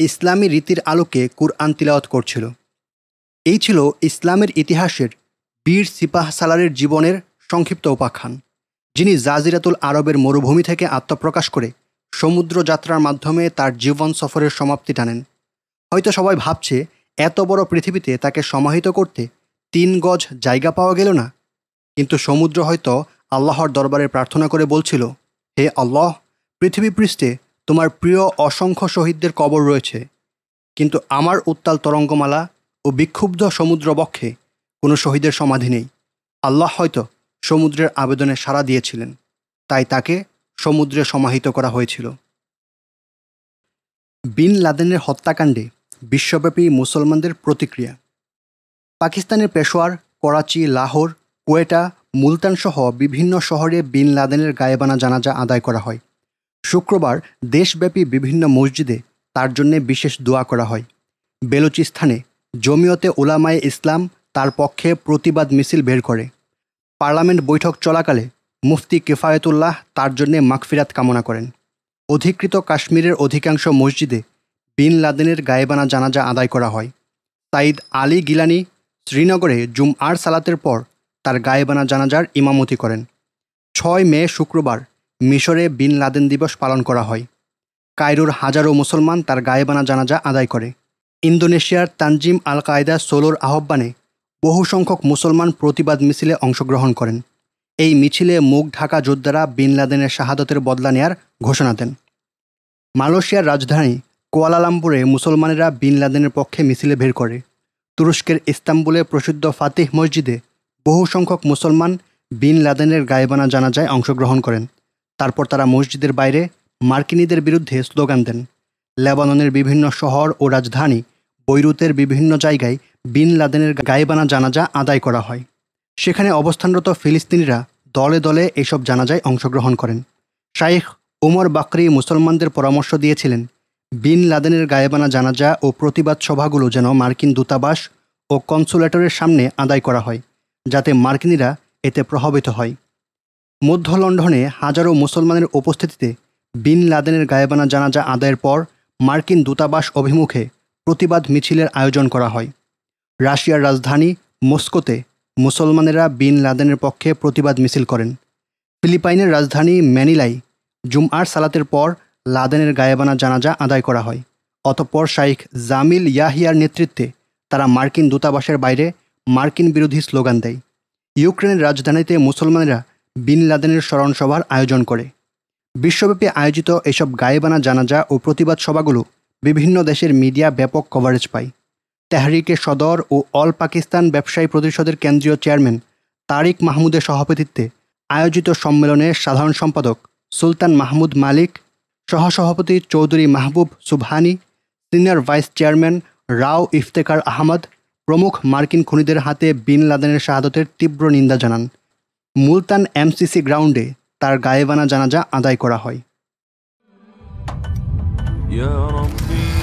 ইসলামী রীতির আলোকে কুরআন তিলাওয়াত করছিল এই ছিল ইসলামের ইতিহাসের বীর সিপাহ সালারের জীবনের সংক্ষিপ্ত উপাখ্যান যিনি জাজিরাতুল আরবের মরুভূমি থেকে আত্মপ্রকাশ করে সমুদ্র যাত্রার মাধ্যমে তার জীবন সফরের সমাপ্তি টানেন হয়তো সবাই ভাবছে এত বড় পৃথিবীতে তাকে সমাহিত করতে তিন গজ জায়গা পাওয়া গেল না কিন্তু সমুদ্র হয়তো আল্লাহর দরবারে প্রার্থনা করে বলছিল হে আল্লাহ পৃথিবী পৃষ্ঠে তোমার প্রিয় অসংখ্য শহীদদের কবর রয়েছে কিন্তু আমার উত্তাল তরঙ্গমালা ও বিক্ষুব্ধ সমুদ্রবক্ষে কোনো শহীদের সমাধি নেই আল্লাহ হয়তো সমুদ্রের আবেদনে সাড়া দিয়েছিলেন তাই তাকে সমুদ্রে সমাহিত করা হয়েছিল বিন লাদেনের হত্যাকাণ্ডে বিশ্বব্যাপী মুসলমানদের প্রতিক্রিয়া পাকিস্তানের পেশোয়ার করাচি লাহোর কোয়েটা মুলতানসহ বিভিন্ন শহরে বিন লাদেনের গায়েবানা জানাজা আদায় করা হয় শুক্রবার দেশব্যাপী বিভিন্ন মসজিদে তার জন্যে বিশেষ দোয়া করা হয় বেলুচিস্তানে জমিয়তে ওলামায়ে ইসলাম তার পক্ষে প্রতিবাদ মিছিল বের করে পার্লামেন্ট বৈঠক চলাকালে মুফতি কেফায়েতুল্লাহ তার জন্যে মাগফিরাত কামনা করেন অধিকৃত কাশ্মীরের অধিকাংশ মসজিদে বিন লাদেনের গায়েবানা জানাজা আদায় করা হয় সাইদ আলী গিলানি শ্রীনগরে জুম আর সালাতের পর তার গায়েবানা জানাজার ইমামতি করেন ছয় মে শুক্রবার মিশরে বিন লাদেন দিবস পালন করা হয় কায়রোর হাজারো মুসলমান তার গায়েবানা জানাজা আদায় করে ইন্দোনেশিয়ার তানজিম আল কায়দা সোলোর আহ্বানে বহু সংখ্যক মুসলমান প্রতিবাদ মিছিলে অংশগ্রহণ করেন এই মিছিলে মুখ ঢাকা যোদ্ধারা বিন লাদেনের শাহাদতের বদলা নেয়ার ঘোষণা দেন মালয়েশিয়ার রাজধানী কোয়ালালামপুরে মুসলমানেরা বিন লাদেনের পক্ষে মিছিলে বের করে তুরস্কের ইস্তাম্বুলে প্রসিদ্ধ ফাতিহ মসজিদে বহু সংখ্যক মুসলমান বিন লাদেনের গায়েবানা জানাজায় অংশগ্রহণ করেন তারপর তারা মসজিদের বাইরে মার্কিনীদের বিরুদ্ধে স্লোগান দেন লেবাননের বিভিন্ন শহর ও রাজধানী বৈরুতের বিভিন্ন জায়গায় বিন লাদেনের গায়েবানা জানাজা আদায় করা হয় সেখানে অবস্থানরত ফিলিস্তিনিরা দলে দলে এসব জানাজায় অংশগ্রহণ করেন শাইখ ওমর বাকরি মুসলমানদের পরামর্শ দিয়েছিলেন বিন লাদেনের গায়েবানা জানাজা ও প্রতিবাদ সভাগুলো যেন মার্কিন দূতাবাস ও কনসুলেটরের সামনে আদায় করা হয় যাতে মার্কিনীরা এতে প্রভাবিত হয় মধ্য লন্ডনে হাজারো মুসলমানের উপস্থিতিতে বিন লাদেনের গায়েবানা জানাজা আদায়ের পর মার্কিন দূতাবাস অভিমুখে প্রতিবাদ মিছিলের আয়োজন করা হয় রাশিয়ার রাজধানী মস্কোতে মুসলমানেরা বিন লাদেনের পক্ষে প্রতিবাদ মিছিল করেন ফিলিপাইনের রাজধানী ম্যানিলাই জুমআর সালাতের পর লাদেনের গায়েবানা জানাজা আদায় করা হয় অতঃপর শাইখ জামিল ইয়াহিয়ার নেতৃত্বে তারা মার্কিন দূতাবাসের বাইরে মার্কিন বিরোধী স্লোগান দেয় ইউক্রেনের রাজধানীতে মুসলমানেরা বিন লাদেনের স্মরণ সভার আয়োজন করে বিশ্বব্যাপী আয়োজিত এসব গায়েবানা জানাজা ও প্রতিবাদ সভাগুলো বিভিন্ন দেশের মিডিয়া ব্যাপক কভারেজ পায় তেহরিকে সদর ও অল পাকিস্তান ব্যবসায়ী প্রতিষদের কেন্দ্রীয় চেয়ারম্যান তারিক মাহমুদের সভাপতিত্বে আয়োজিত সম্মেলনে সাধারণ সম্পাদক সুলতান মাহমুদ মালিক সহসভাপতি Chowdhury Mahbub Subhani senior vice chairman Rao Iftekhar Ahmed প্রমুখ মার্কিন খুনিদের হাতে বিন লাদেনের শাহাদতের তীব্র নিন্দা জানান মুলতান এমসিসি গ্রাউন্ডে তার গায়েবানা জানাজা আদায় করা হয়